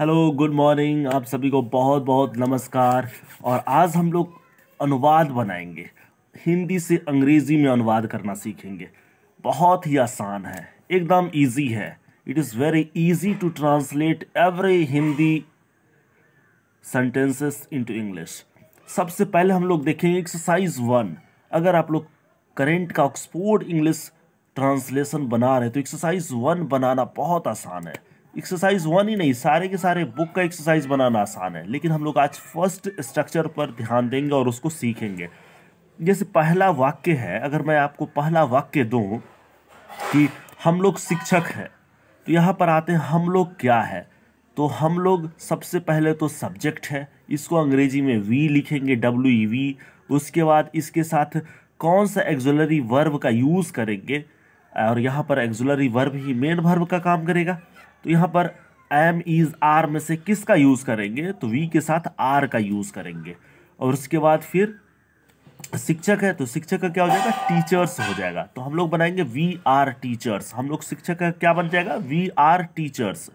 hello good morning आप सभी को बहुत बहुत नमस्कार और आज हम लोग अनुवाद बनाएंगे हिंदी से अंग्रेज़ी में अनुवाद करना सीखेंगे बहुत ही आसान है एकदम इजी है it is very easy to translate every Hindi sentences into English सबसे पहले हम लोग देखेंगे एक्सरसाइज वन अगर आप लोग करेंट का ऑक्सफोर्ड इंग्लिश ट्रांसलेशन बना रहे तो एक्सरसाइज वन बनाना बहुत आसान है एक्सरसाइज वन ही नहीं सारे के सारे बुक का एक्सरसाइज बनाना आसान है लेकिन हम लोग आज फर्स्ट स्ट्रक्चर पर ध्यान देंगे और उसको सीखेंगे जैसे पहला वाक्य है अगर मैं आपको पहला वाक्य दूँ कि हम लोग शिक्षक हैं तो यहाँ पर आते हैं हम लोग क्या है तो हम लोग सबसे पहले तो सब्जेक्ट है इसको अंग्रेजी में वी लिखेंगे डब्ल्यू ई वी उसके बाद इसके साथ कौन सा एग्जुलरी वर्ब का यूज़ करेंगे और यहाँ पर एग्जुलरी वर्ब ही मेन वर्ब का काम करेगा तो यहाँ पर एम इज़ आर में से किसका यूज़ करेंगे तो वी के साथ आर का यूज़ करेंगे और उसके बाद फिर शिक्षक है तो शिक्षक का क्या हो जाएगा टीचर्स हो जाएगा तो हम लोग बनाएंगे वी आर टीचर्स हम लोग शिक्षक का क्या बन जाएगा वी आर टीचर्स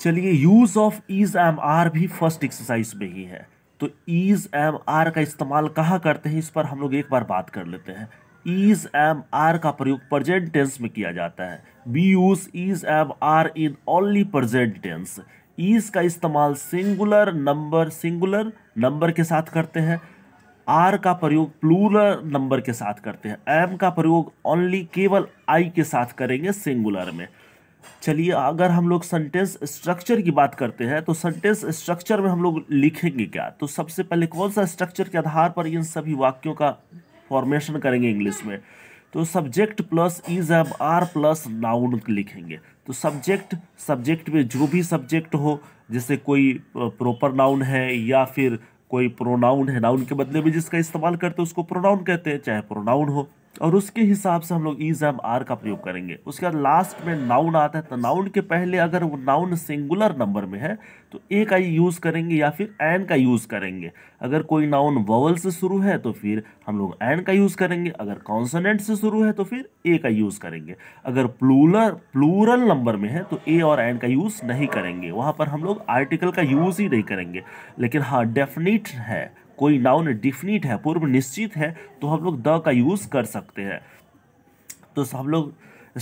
चलिए use of is am are भी फर्स्ट एक्सरसाइज में ही है तो ईज एम आर का इस्तेमाल कहाँ करते हैं इस पर हम लोग एक बार बात कर लेते हैं ईज एम आर का प्रयोग प्रजेंट टेंस में किया जाता है be use is am are in only present tense is का इस्तेमाल सिंगुलर नंबर सिंगुलर नंबर के साथ करते हैं आर का प्रयोग प्लूरल नंबर के साथ करते हैं एम का प्रयोग ओनली केवल आई के साथ करेंगे सिंगुलर में चलिए अगर हम लोग सेंटेंस स्ट्रक्चर की बात करते हैं तो सेंटेंस स्ट्रक्चर में हम लोग लिखेंगे क्या तो सबसे पहले कौन सा स्ट्रक्चर के आधार पर इन सभी वाक्यों का फॉर्मेशन करेंगे इंग्लिश में तो subject plus is am are plus noun लिखेंगे तो सब्जेक्ट सब्जेक्ट में जो भी सब्जेक्ट हो जैसे कोई प्रॉपर नाउन है या फिर कोई प्रोनाउन है नाउन के बदले में जिसका इस्तेमाल करते हैं उसको प्रोनाउन कहते हैं चाहे प्रोनाउन हो और उसके हिसाब से हम लोग ईज एम आर का प्रयोग करेंगे उसके बाद लास्ट में नाउन आता है तो नाउन के पहले अगर वो नाउन सिंगुलर नंबर में है तो ए का यूज़ करेंगे या फिर एन का यूज़ करेंगे अगर कोई नाउन वोवल से शुरू है तो फिर हम लोग एन का यूज़ करेंगे अगर कॉन्सोनेंट से शुरू है तो फिर ए का यूज़ करेंगे अगर प्लूलर प्लूरल नंबर में है तो ए और एन का यूज़ नहीं करेंगे वहाँ पर हम लोग आर्टिकल का यूज़ ही नहीं करेंगे लेकिन हाँ डेफिनिट है कोई नाउन डिफिनिट है पूर्व निश्चित है तो हम लोग द का यूज़ कर सकते हैं तो हम लोग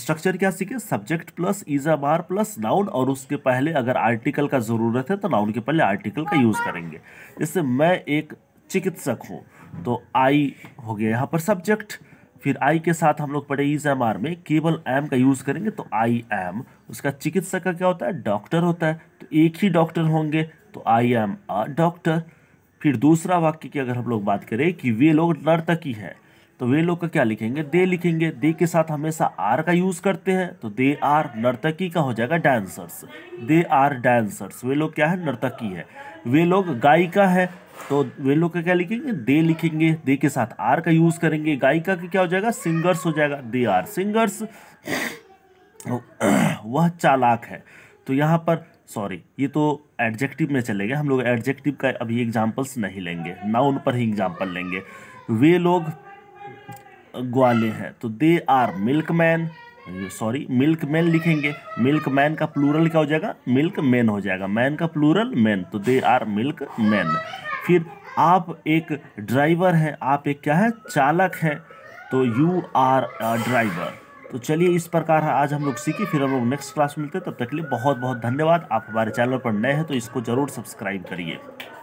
स्ट्रक्चर क्या सीखे subject plus is am are plus noun और उसके पहले अगर आर्टिकल का ज़रूरत है तो नाउन के पहले आर्टिकल का यूज़ करेंगे जैसे मैं एक चिकित्सक हूँ तो आई हो गया यहाँ पर सब्जेक्ट फिर आई के साथ हम लोग पढ़े इज एम आर में केवल एम का यूज़ करेंगे तो आई एम उसका चिकित्सक का क्या होता है डॉक्टर होता है तो एक ही डॉक्टर होंगे तो आई एम अ डॉक्टर फिर दूसरा वाक्य की अगर हम लोग बात करें कि वे लोग नर्तकी है तो वे लोग का क्या लिखेंगे दे लिखेंगे दे के साथ हमेशा आर का यूज़ करते हैं तो दे आर नर्तकी का हो जाएगा डांसर्स दे आर डांसर्स वे लोग क्या है नर्तकी है वे लोग गायिका है तो वे लोग का क्या लिखेंगे दे लिखेंगे दे के साथ आर का यूज़ करेंगे गायिका का क्या हो जाएगा सिंगर्स हो जाएगा दे आर सिंगर्स तो, वह चालाक है तो यहाँ पर सॉरी ये तो एडजेक्टिव में चले गए हम लोग एडजेक्टिव का अभी एग्जाम्पल्स नहीं लेंगे ना उन पर ही एग्जाम्पल लेंगे वे लोग ग्वाले हैं तो they are milkman sorry milkman लिखेंगे मिल्क मैन का प्लूरल क्या हो जाएगा मिल्क मैन हो जाएगा मैन का प्लूरल मैन तो दे आर मिल्क मैन फिर आप एक ड्राइवर हैं आप एक क्या है चालक हैं तो यू आर अ ड्राइवर तो चलिए इस प्रकार आज हम लोग सीखी फिर हम लोग नेक्स्ट क्लास मिलते हैं तब तक के लिए बहुत बहुत धन्यवाद आप हमारे चैनल पर नए हैं तो इसको ज़रूर सब्सक्राइब करिए